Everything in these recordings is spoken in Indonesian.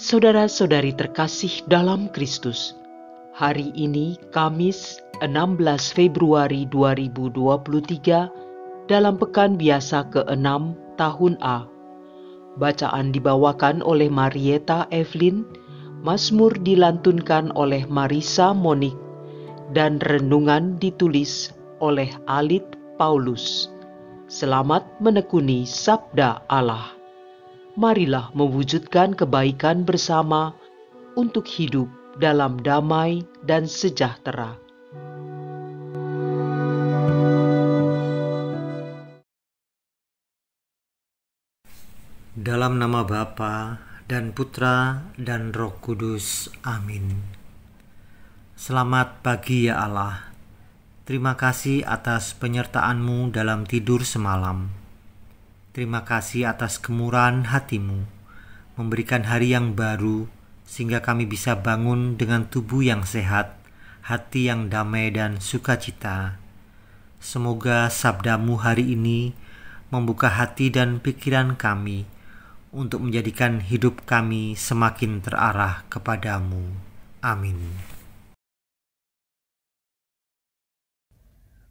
Saudara-saudari terkasih dalam Kristus, hari ini Kamis 16 Februari 2023 dalam Pekan Biasa ke-6 Tahun A. Bacaan dibawakan oleh Marieta Evelyn, Mazmur dilantunkan oleh Marisa Monik, dan renungan ditulis oleh Alit Paulus. Selamat menekuni Sabda Allah marilah mewujudkan kebaikan bersama untuk hidup dalam damai dan sejahtera. Dalam nama Bapa dan Putra dan Roh Kudus. Amin. Selamat pagi ya Allah. Terima kasih atas penyertaanmu dalam tidur semalam. Terima kasih atas kemurahan hatimu, memberikan hari yang baru, sehingga kami bisa bangun dengan tubuh yang sehat, hati yang damai dan sukacita. Semoga sabdamu hari ini membuka hati dan pikiran kami untuk menjadikan hidup kami semakin terarah kepadamu. Amin.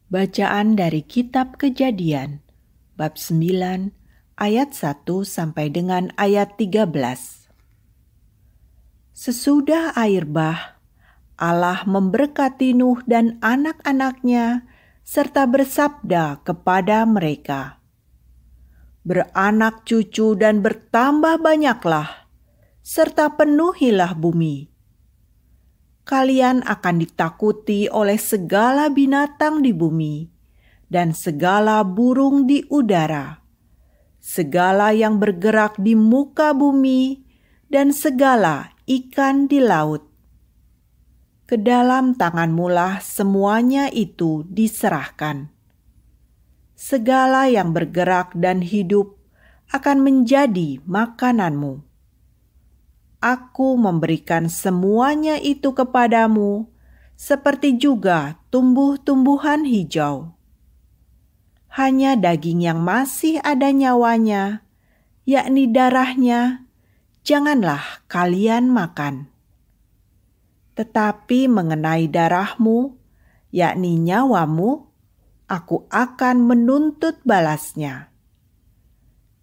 Bacaan dari Kitab Kejadian bab 9 ayat 1 sampai dengan ayat 13. Sesudah air bah, Allah memberkati Nuh dan anak-anaknya serta bersabda kepada mereka, Beranak cucu dan bertambah banyaklah, serta penuhilah bumi. Kalian akan ditakuti oleh segala binatang di bumi, dan segala burung di udara, segala yang bergerak di muka bumi, dan segala ikan di laut. Kedalam tanganmulah semuanya itu diserahkan. Segala yang bergerak dan hidup akan menjadi makananmu. Aku memberikan semuanya itu kepadamu, seperti juga tumbuh-tumbuhan hijau hanya daging yang masih ada nyawanya, yakni darahnya, janganlah kalian makan. Tetapi mengenai darahmu, yakni nyawamu, aku akan menuntut balasnya.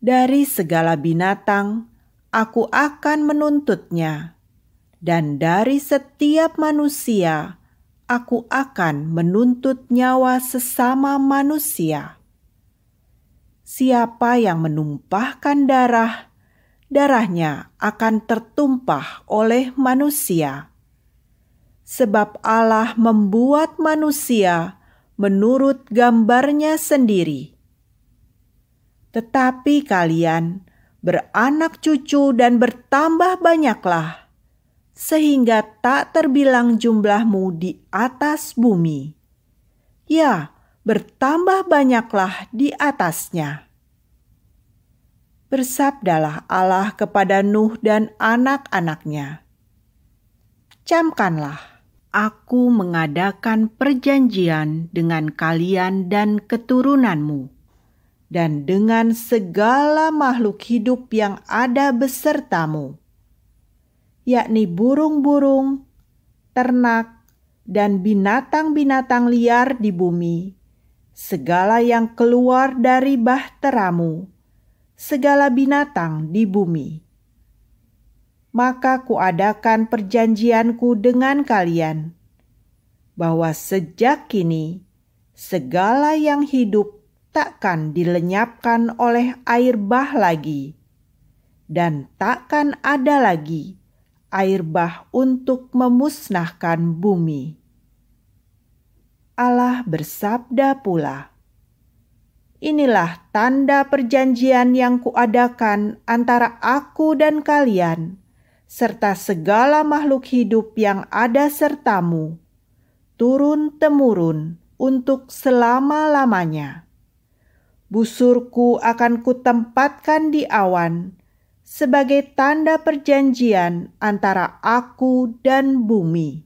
Dari segala binatang, aku akan menuntutnya, dan dari setiap manusia, aku akan menuntut nyawa sesama manusia. Siapa yang menumpahkan darah, darahnya akan tertumpah oleh manusia. Sebab Allah membuat manusia menurut gambarnya sendiri. Tetapi kalian beranak cucu dan bertambah banyaklah, sehingga tak terbilang jumlahmu di atas bumi. Ya, bertambah banyaklah di atasnya. Bersabdalah Allah kepada Nuh dan anak-anaknya, "Camkanlah, aku mengadakan perjanjian dengan kalian dan keturunanmu, dan dengan segala makhluk hidup yang ada besertamu, yakni burung-burung, ternak, dan binatang-binatang liar di bumi." segala yang keluar dari bahteramu, segala binatang di bumi. Maka kuadakan perjanjianku dengan kalian, bahwa sejak kini segala yang hidup takkan dilenyapkan oleh air bah lagi, dan takkan ada lagi air bah untuk memusnahkan bumi. Allah bersabda pula, Inilah tanda perjanjian yang kuadakan antara aku dan kalian, serta segala makhluk hidup yang ada sertamu, turun-temurun untuk selama-lamanya. Busurku akan kutempatkan di awan sebagai tanda perjanjian antara aku dan bumi.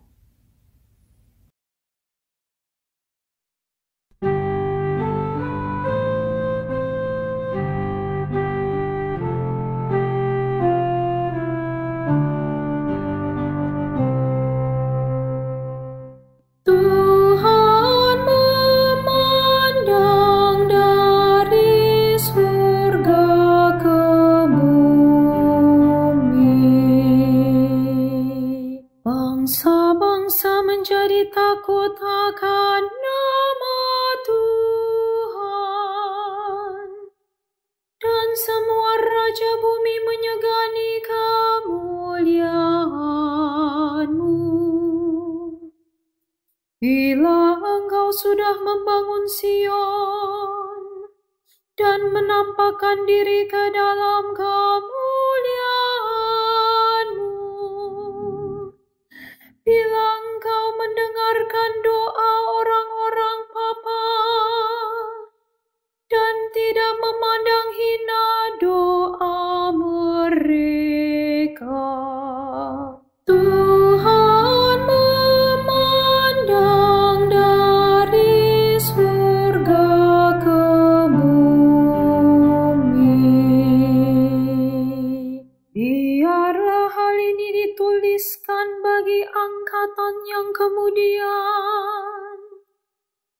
engkau sudah membangun Sion dan menampakkan diri ke dalam kemuliaanmu. Bila engkau mendengarkan doa orang-orang papa dan tidak memandang hina dituliskan bagi angkatan yang kemudian.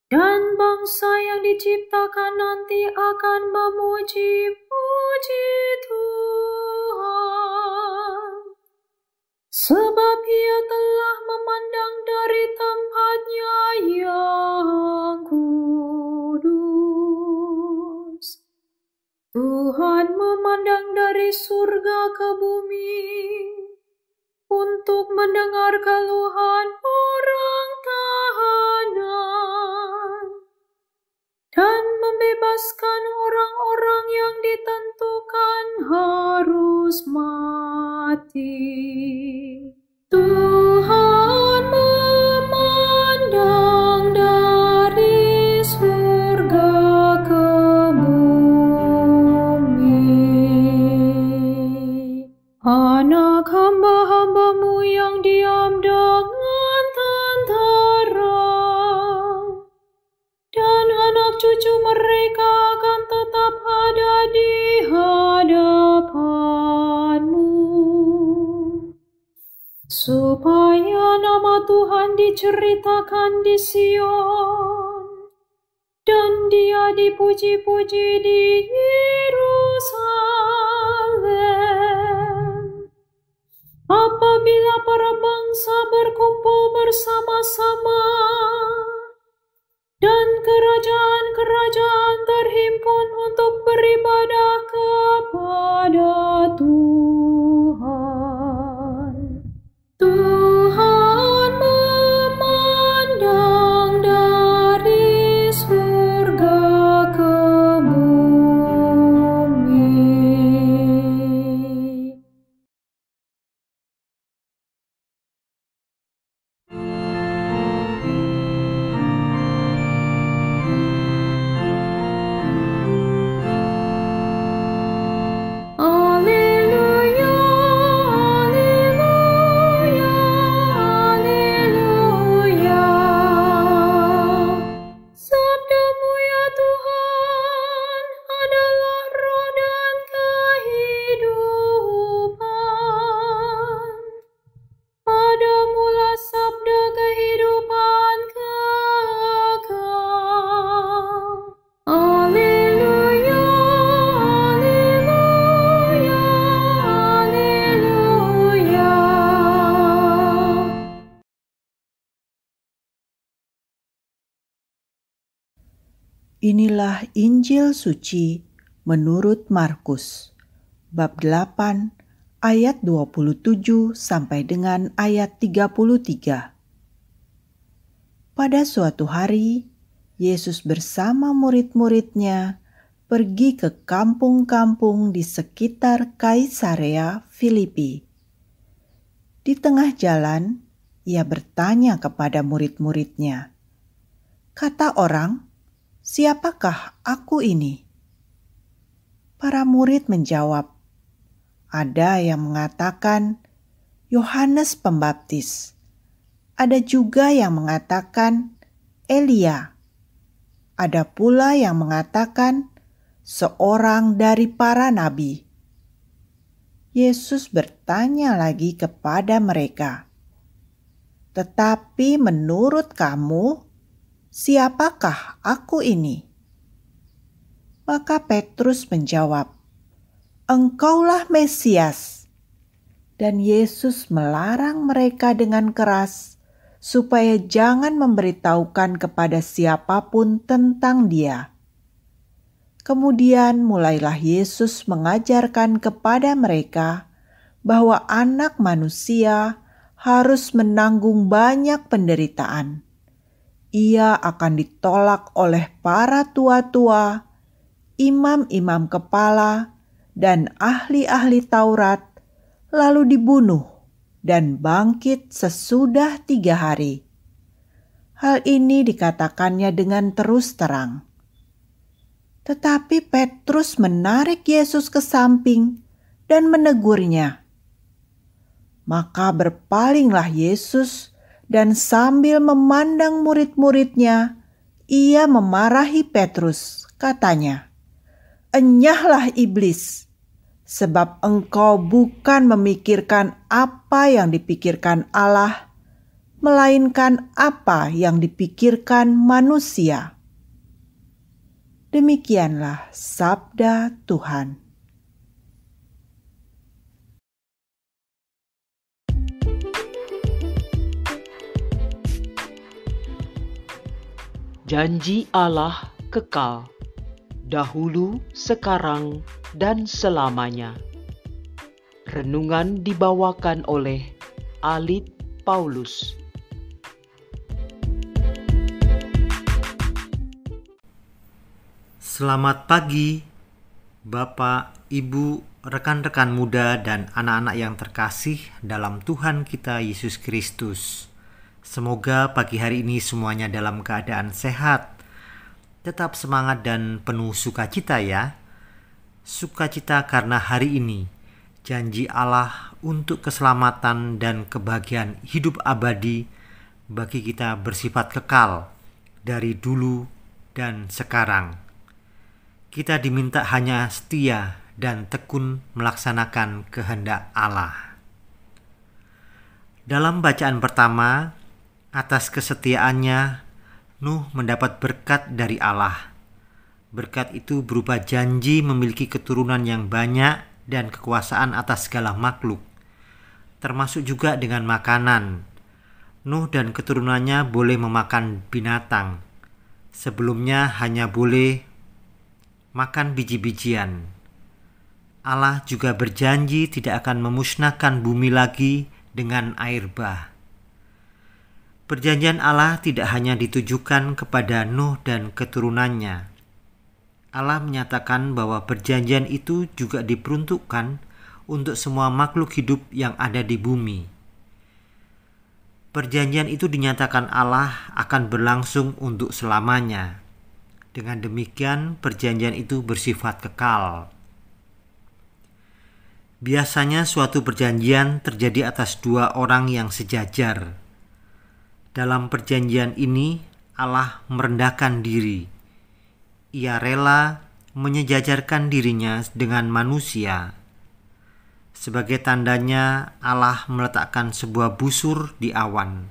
Dan bangsa yang diciptakan nanti akan memuji-puji Tuhan. Sebab ia telah memandang dari tempatnya yang kudus. Tuhan memandang dari surga ke bumi untuk mendengar keluhan orang tahanan dan membebaskan orang-orang yang ditentukan harus mati. Tuhan cucu mereka akan tetap ada di hadapanmu. Supaya nama Tuhan diceritakan di Sion, dan dia dipuji-puji di Yerusalem. Apabila para bangsa berkumpul bersama-sama, dan kerajaan-kerajaan terhimpun untuk beribadah kepada Tuhan. Inilah Injil suci menurut Markus bab 8 ayat 27 sampai dengan ayat 33. Pada suatu hari, Yesus bersama murid-muridnya pergi ke kampung-kampung di sekitar Kaisarea Filipi. Di tengah jalan, ia bertanya kepada murid-muridnya, "Kata orang, Siapakah aku ini? Para murid menjawab, "Ada yang mengatakan Yohanes Pembaptis, ada juga yang mengatakan Elia, ada pula yang mengatakan seorang dari para nabi." Yesus bertanya lagi kepada mereka, "Tetapi menurut kamu, siapakah aku ini? Maka Petrus menjawab, Engkaulah Mesias. Dan Yesus melarang mereka dengan keras supaya jangan memberitahukan kepada siapapun tentang dia. Kemudian mulailah Yesus mengajarkan kepada mereka bahwa anak manusia harus menanggung banyak penderitaan ia akan ditolak oleh para tua-tua, imam-imam kepala, dan ahli-ahli Taurat, lalu dibunuh dan bangkit sesudah tiga hari. Hal ini dikatakannya dengan terus terang. Tetapi Petrus menarik Yesus ke samping dan menegurnya. Maka berpalinglah Yesus dan sambil memandang murid-muridnya, ia memarahi Petrus. Katanya, "Enyahlah iblis, sebab engkau bukan memikirkan apa yang dipikirkan Allah." melainkan apa yang dipikirkan manusia. Demikianlah sabda Tuhan. Janji Allah kekal, dahulu, sekarang, dan selamanya. Renungan dibawakan oleh Alit Paulus. Selamat pagi, Bapak, Ibu, rekan-rekan muda, dan anak-anak yang terkasih dalam Tuhan kita Yesus Kristus. Semoga pagi hari ini semuanya dalam keadaan sehat. Tetap semangat dan penuh sukacita ya. Sukacita karena hari ini janji Allah untuk keselamatan dan kebahagiaan hidup abadi bagi kita bersifat kekal dari dulu dan sekarang. Kita diminta hanya setia dan tekun melaksanakan kehendak Allah. Dalam bacaan pertama, Atas kesetiaannya, Nuh mendapat berkat dari Allah. Berkat itu berupa janji memiliki keturunan yang banyak dan kekuasaan atas segala makhluk, termasuk juga dengan makanan. Nuh dan keturunannya boleh memakan binatang. Sebelumnya hanya boleh makan biji-bijian. Allah juga berjanji tidak akan memusnahkan bumi lagi dengan air bah. Perjanjian Allah tidak hanya ditujukan kepada Nuh dan keturunannya. Allah menyatakan bahwa perjanjian itu juga diperuntukkan untuk semua makhluk hidup yang ada di bumi. Perjanjian itu dinyatakan Allah akan berlangsung untuk selamanya. Dengan demikian, perjanjian itu bersifat kekal. Biasanya, suatu perjanjian terjadi atas dua orang yang sejajar dalam perjanjian ini, Allah merendahkan diri. Ia rela menyejajarkan dirinya dengan manusia. Sebagai tandanya, Allah meletakkan sebuah busur di awan.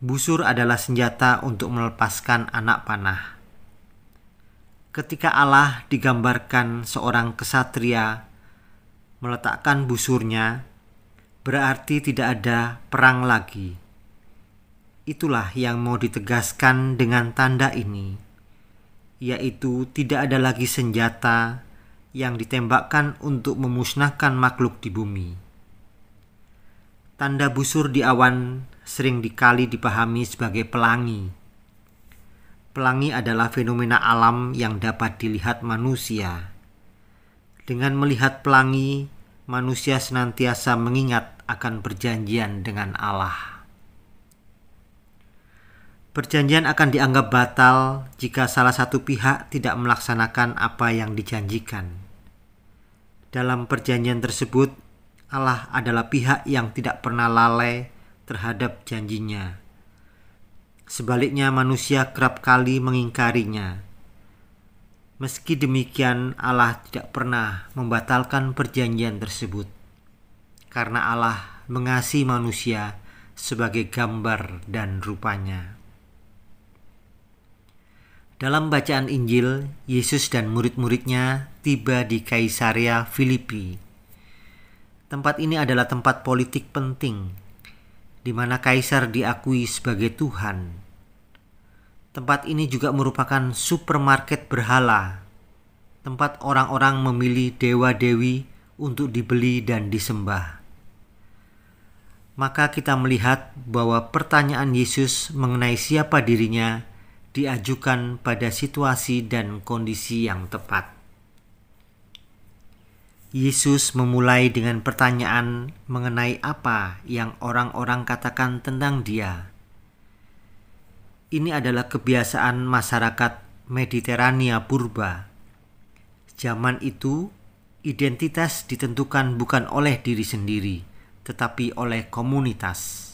Busur adalah senjata untuk melepaskan anak panah. Ketika Allah digambarkan seorang kesatria meletakkan busurnya, berarti tidak ada perang lagi Itulah yang mau ditegaskan dengan tanda ini, yaitu tidak ada lagi senjata yang ditembakkan untuk memusnahkan makhluk di bumi. Tanda busur di awan sering dikali dipahami sebagai pelangi. Pelangi adalah fenomena alam yang dapat dilihat manusia. Dengan melihat pelangi, manusia senantiasa mengingat akan perjanjian dengan Allah. Perjanjian akan dianggap batal jika salah satu pihak tidak melaksanakan apa yang dijanjikan. Dalam perjanjian tersebut, Allah adalah pihak yang tidak pernah lalai terhadap janjinya. Sebaliknya, manusia kerap kali mengingkarinya. Meski demikian, Allah tidak pernah membatalkan perjanjian tersebut karena Allah mengasihi manusia sebagai gambar dan rupanya. Dalam bacaan Injil, Yesus dan murid-muridnya tiba di Kaisaria Filipi. Tempat ini adalah tempat politik penting, di mana kaisar diakui sebagai Tuhan. Tempat ini juga merupakan supermarket berhala, tempat orang-orang memilih dewa-dewi untuk dibeli dan disembah. Maka kita melihat bahwa pertanyaan Yesus mengenai siapa dirinya diajukan pada situasi dan kondisi yang tepat. Yesus memulai dengan pertanyaan mengenai apa yang orang-orang katakan tentang Dia. Ini adalah kebiasaan masyarakat Mediterania purba. Zaman itu, identitas ditentukan bukan oleh diri sendiri, tetapi oleh komunitas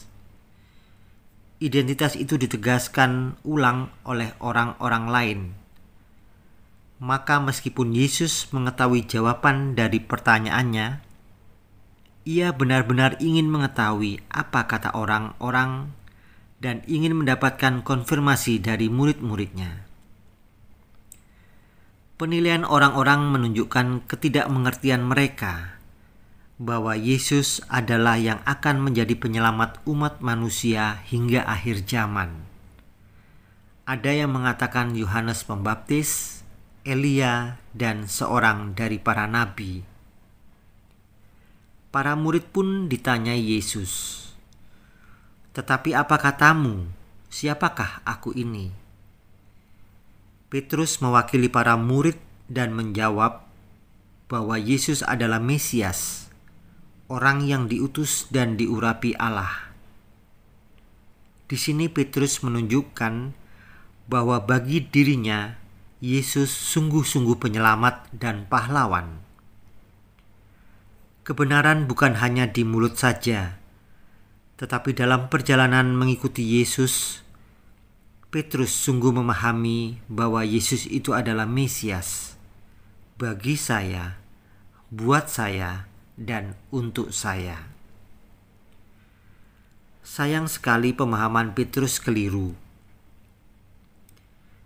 identitas itu ditegaskan ulang oleh orang-orang lain. Maka meskipun Yesus mengetahui jawaban dari pertanyaannya, ia benar-benar ingin mengetahui apa kata orang-orang dan ingin mendapatkan konfirmasi dari murid-muridnya. Penilaian orang-orang menunjukkan ketidakmengertian mereka bahwa Yesus adalah yang akan menjadi penyelamat umat manusia hingga akhir zaman. Ada yang mengatakan Yohanes Pembaptis, Elia, dan seorang dari para nabi. Para murid pun ditanyai Yesus, "Tetapi apa katamu? Siapakah aku ini?" Petrus mewakili para murid dan menjawab bahwa Yesus adalah Mesias orang yang diutus dan diurapi Allah. Di sini Petrus menunjukkan bahwa bagi dirinya Yesus sungguh-sungguh penyelamat dan pahlawan. Kebenaran bukan hanya di mulut saja, tetapi dalam perjalanan mengikuti Yesus, Petrus sungguh memahami bahwa Yesus itu adalah Mesias. Bagi saya, buat saya, dan untuk saya. Sayang sekali pemahaman Petrus keliru.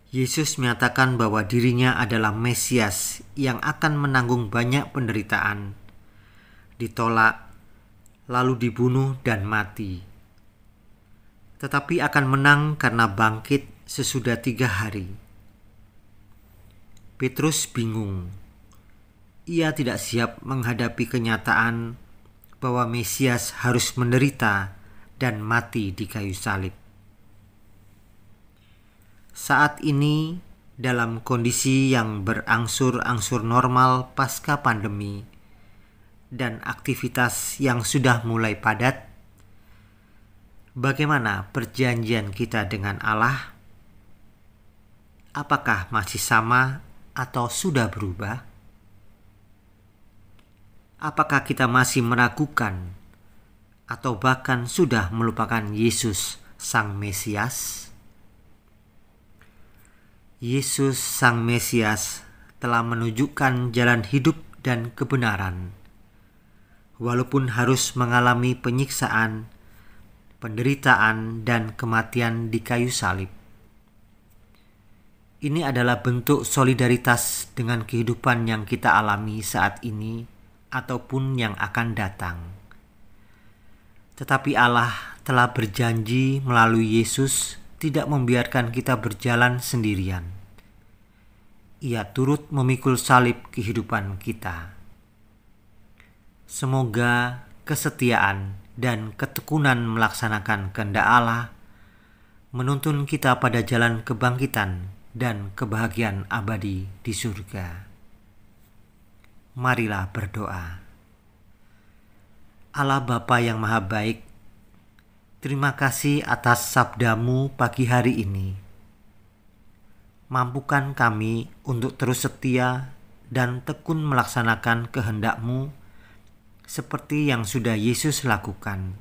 Yesus menyatakan bahwa dirinya adalah Mesias yang akan menanggung banyak penderitaan, ditolak, lalu dibunuh dan mati. Tetapi akan menang karena bangkit sesudah tiga hari. Petrus bingung ia tidak siap menghadapi kenyataan bahwa Mesias harus menderita dan mati di kayu salib. Saat ini, dalam kondisi yang berangsur-angsur normal pasca pandemi dan aktivitas yang sudah mulai padat, bagaimana perjanjian kita dengan Allah? Apakah masih sama atau sudah berubah? apakah kita masih meragukan atau bahkan sudah melupakan Yesus Sang Mesias? Yesus Sang Mesias telah menunjukkan jalan hidup dan kebenaran. Walaupun harus mengalami penyiksaan, penderitaan, dan kematian di kayu salib. Ini adalah bentuk solidaritas dengan kehidupan yang kita alami saat ini ataupun yang akan datang. Tetapi Allah telah berjanji melalui Yesus tidak membiarkan kita berjalan sendirian. Ia turut memikul salib kehidupan kita. Semoga kesetiaan dan ketekunan melaksanakan kehendak Allah menuntun kita pada jalan kebangkitan dan kebahagiaan abadi di surga marilah berdoa. Allah Bapa yang Maha Baik, terima kasih atas sabdamu pagi hari ini. Mampukan kami untuk terus setia dan tekun melaksanakan kehendakmu seperti yang sudah Yesus lakukan.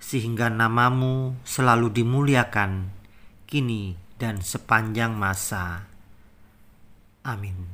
Sehingga namamu selalu dimuliakan kini dan sepanjang masa. Amin